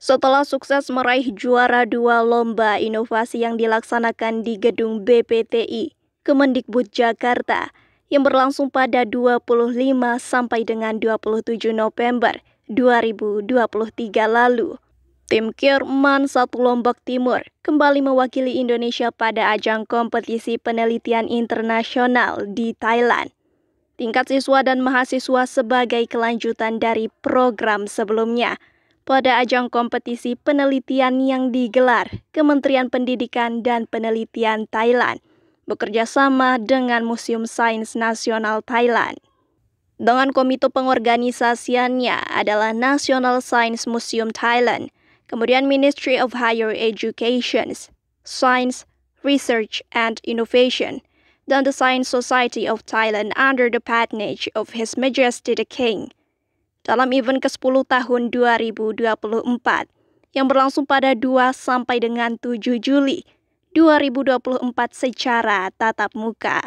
Setelah sukses meraih juara dua lomba inovasi yang dilaksanakan di gedung BPTI, Kemendikbud Jakarta, yang berlangsung pada 25 sampai dengan 27 November 2023 lalu. Tim Kirman Satu Lombok Timur kembali mewakili Indonesia pada ajang kompetisi penelitian internasional di Thailand. Tingkat siswa dan mahasiswa sebagai kelanjutan dari program sebelumnya – pada ajang kompetisi penelitian yang digelar Kementerian Pendidikan dan Penelitian Thailand bekerja sama dengan Museum Sains Nasional Thailand. Dengan komite pengorganisasiannya adalah National Science Museum Thailand, kemudian Ministry of Higher Education, Science, Research and Innovation, dan the Science Society of Thailand under the patronage of His Majesty the King – dalam event ke-10 tahun 2024 yang berlangsung pada 2 sampai dengan 7 Juli 2024 secara tatap muka.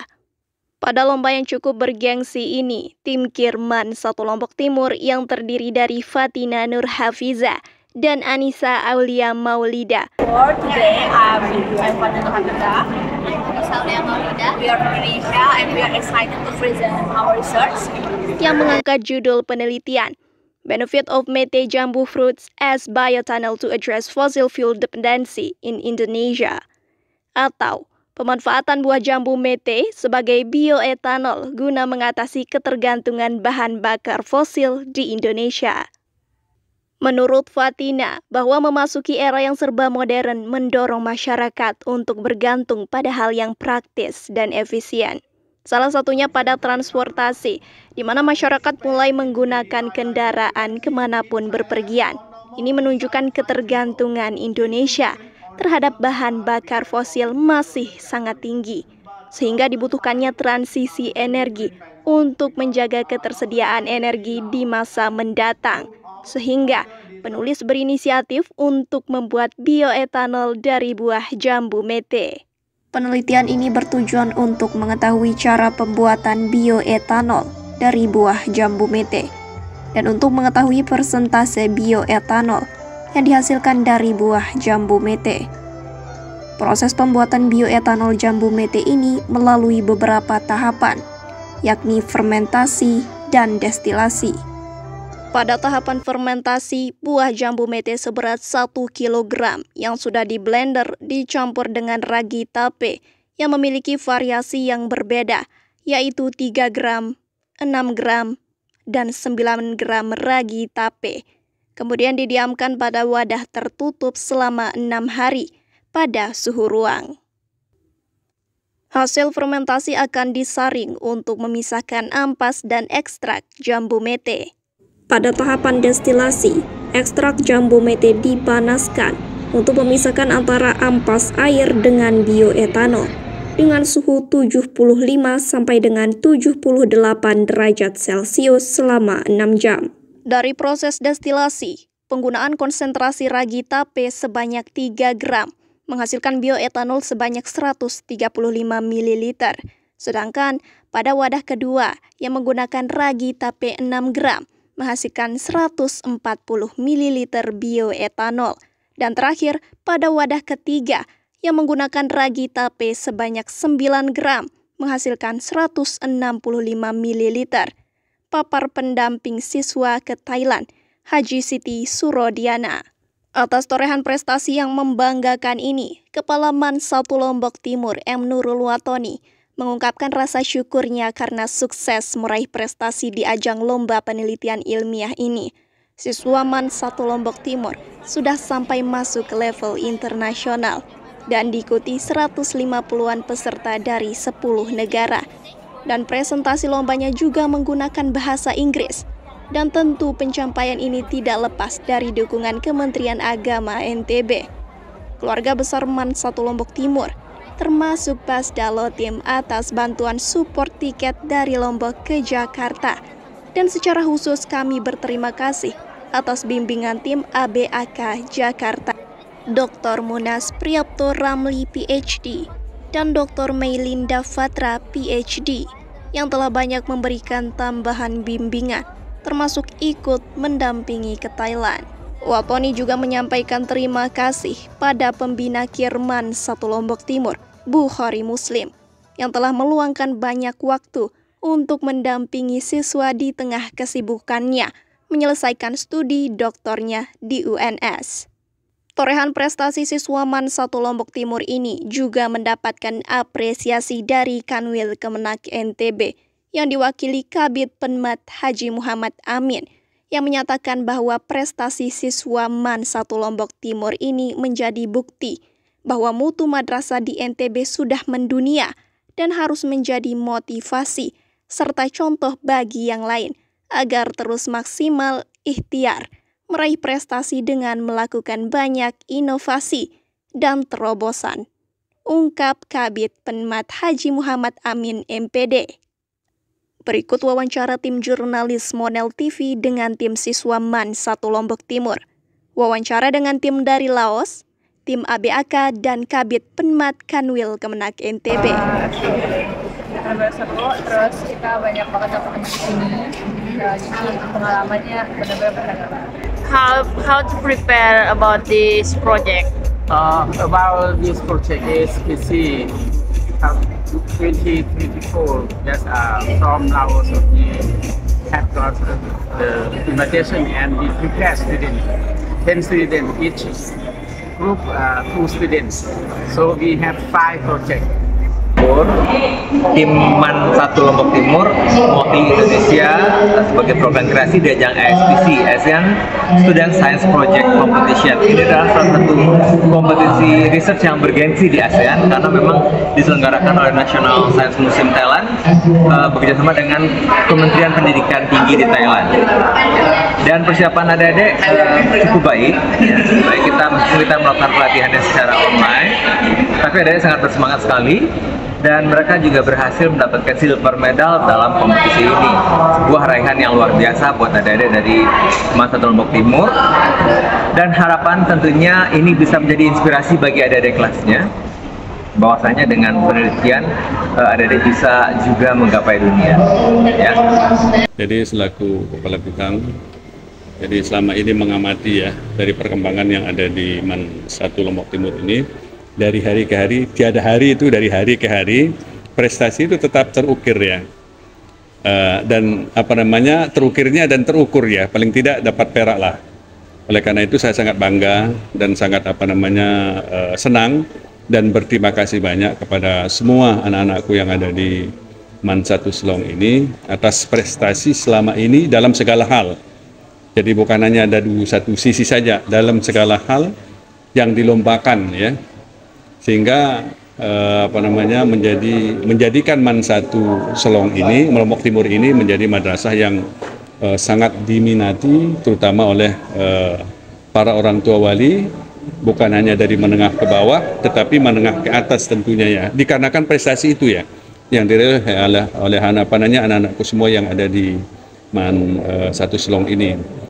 Pada lomba yang cukup bergengsi ini, tim Kirman Satu Lombok Timur yang terdiri dari Fatina Nur Hafiza, dan Anissa Aulia Maulida. today, I'm, Yang mengangkat judul penelitian. Benefit of Mete Jambu Fruits as Biotunnel to Address Fossil Fuel Dependency in Indonesia. Atau Pemanfaatan buah jambu mete sebagai bioetanol guna mengatasi ketergantungan bahan bakar fosil di Indonesia. Menurut Fatina, bahwa memasuki era yang serba modern mendorong masyarakat untuk bergantung pada hal yang praktis dan efisien. Salah satunya pada transportasi, di mana masyarakat mulai menggunakan kendaraan kemanapun berpergian. Ini menunjukkan ketergantungan Indonesia terhadap bahan bakar fosil masih sangat tinggi, sehingga dibutuhkannya transisi energi untuk menjaga ketersediaan energi di masa mendatang sehingga penulis berinisiatif untuk membuat bioetanol dari buah jambu mete. Penelitian ini bertujuan untuk mengetahui cara pembuatan bioetanol dari buah jambu mete dan untuk mengetahui persentase bioetanol yang dihasilkan dari buah jambu mete. Proses pembuatan bioetanol jambu mete ini melalui beberapa tahapan, yakni fermentasi dan destilasi. Pada tahapan fermentasi, buah jambu mete seberat 1 kg yang sudah di blender dicampur dengan ragi tape yang memiliki variasi yang berbeda, yaitu 3 gram, 6 gram, dan 9 gram ragi tape. Kemudian didiamkan pada wadah tertutup selama 6 hari pada suhu ruang. Hasil fermentasi akan disaring untuk memisahkan ampas dan ekstrak jambu mete. Pada tahapan destilasi, ekstrak jambu mete dipanaskan untuk memisahkan antara ampas air dengan bioetanol dengan suhu 75 sampai dengan 78 derajat Celcius selama 6 jam. Dari proses destilasi, penggunaan konsentrasi ragi tape sebanyak 3 gram menghasilkan bioetanol sebanyak 135 ml. Sedangkan pada wadah kedua yang menggunakan ragi tape 6 gram menghasilkan 140 ml bioetanol. Dan terakhir, pada wadah ketiga yang menggunakan ragi tape sebanyak 9 gram menghasilkan 165 ml. Papar pendamping siswa ke Thailand, Haji Siti Surodiana. Atas torehan prestasi yang membanggakan ini, Kepala Mansatu Lombok Timur M. Nurul Watoni mengungkapkan rasa syukurnya karena sukses meraih prestasi di ajang lomba penelitian ilmiah ini. Siswa MAN 1 Lombok Timur sudah sampai masuk ke level internasional dan diikuti 150-an peserta dari 10 negara. Dan presentasi lombanya juga menggunakan bahasa Inggris. Dan tentu pencapaian ini tidak lepas dari dukungan Kementerian Agama NTB. Keluarga besar MAN 1 Lombok Timur termasuk Dalo tim atas bantuan support tiket dari Lombok ke Jakarta. Dan secara khusus kami berterima kasih atas bimbingan tim ABAK Jakarta. Dr. Munas Priyapto Ramli PhD dan Dr. Meilinda Fatra PhD yang telah banyak memberikan tambahan bimbingan termasuk ikut mendampingi ke Thailand. Waponi juga menyampaikan terima kasih pada pembina Kirman Satu Lombok Timur, Bukhari Muslim, yang telah meluangkan banyak waktu untuk mendampingi siswa di tengah kesibukannya menyelesaikan studi doktornya di UNS. Torehan prestasi siswa Man Satu Lombok Timur ini juga mendapatkan apresiasi dari Kanwil Kemenak NTB yang diwakili Kabit Penmat Haji Muhammad Amin – yang menyatakan bahwa prestasi siswa MAN Satu Lombok Timur ini menjadi bukti bahwa mutu madrasah di NTB sudah mendunia dan harus menjadi motivasi serta contoh bagi yang lain agar terus maksimal ikhtiar meraih prestasi dengan melakukan banyak inovasi dan terobosan. Ungkap Kabit Penmat Haji Muhammad Amin MPD. Berikut wawancara tim jurnalis Monel TV dengan tim siswa MAN 1 Lombok Timur. Wawancara dengan tim dari Laos, tim ABAK, dan Kabit Penmat Kanwil Kemenak NTB. Nah, terus kita banyak banget teman di sini. Jadi pengalamannya benar-benar berharga. How how to prepare about this project? Uh, about this project is busy. 2024, yes, uh, from Laos, we have got the invitation and we prepare students, 10 students each group, uh, two students. So we have five projects. Timur Timan satu Lombok Timur Moti Indonesia sebagai program kreasi di ajang ASPC ASEAN Student Science Project Competition ini adalah salah satu kompetisi research yang bergensi di ASEAN karena memang diselenggarakan oleh National Science Museum Thailand uh, eh, bekerjasama dengan Kementerian Pendidikan Tinggi di Thailand dan persiapan adik-adik uh, cukup baik ya, baik kita kita melakukan pelatihannya secara online tapi adik sangat bersemangat sekali dan mereka juga berhasil mendapatkan silver medal dalam kompetisi ini. Sebuah raihan yang luar biasa buat adik-adik dari masa Lombok Timur dan harapan tentunya ini bisa menjadi inspirasi bagi adik-adik kelasnya bahwasanya dengan penelitian eh, adik-adik bisa juga menggapai dunia ya. Jadi selaku kepala bidang jadi selama ini mengamati ya dari perkembangan yang ada di MAN 1 Lombok Timur ini dari hari ke hari tiada hari itu dari hari ke hari prestasi itu tetap terukir ya uh, dan apa namanya terukirnya dan terukur ya paling tidak dapat perak lah oleh karena itu saya sangat bangga dan sangat apa namanya uh, senang dan berterima kasih banyak kepada semua anak-anakku yang ada di Man Satu Selong ini atas prestasi selama ini dalam segala hal. Jadi bukan hanya ada satu sisi saja, dalam segala hal yang dilombakan ya sehingga eh, apa namanya menjadi menjadikan Man Satu Selong ini Melombok Timur ini menjadi madrasah yang eh, sangat diminati terutama oleh eh, para orang tua wali bukan hanya dari menengah ke bawah tetapi menengah ke atas tentunya ya dikarenakan prestasi itu ya yang diraih oleh oleh anak-anaknya anak-anakku semua yang ada di Man eh, Satu Selong ini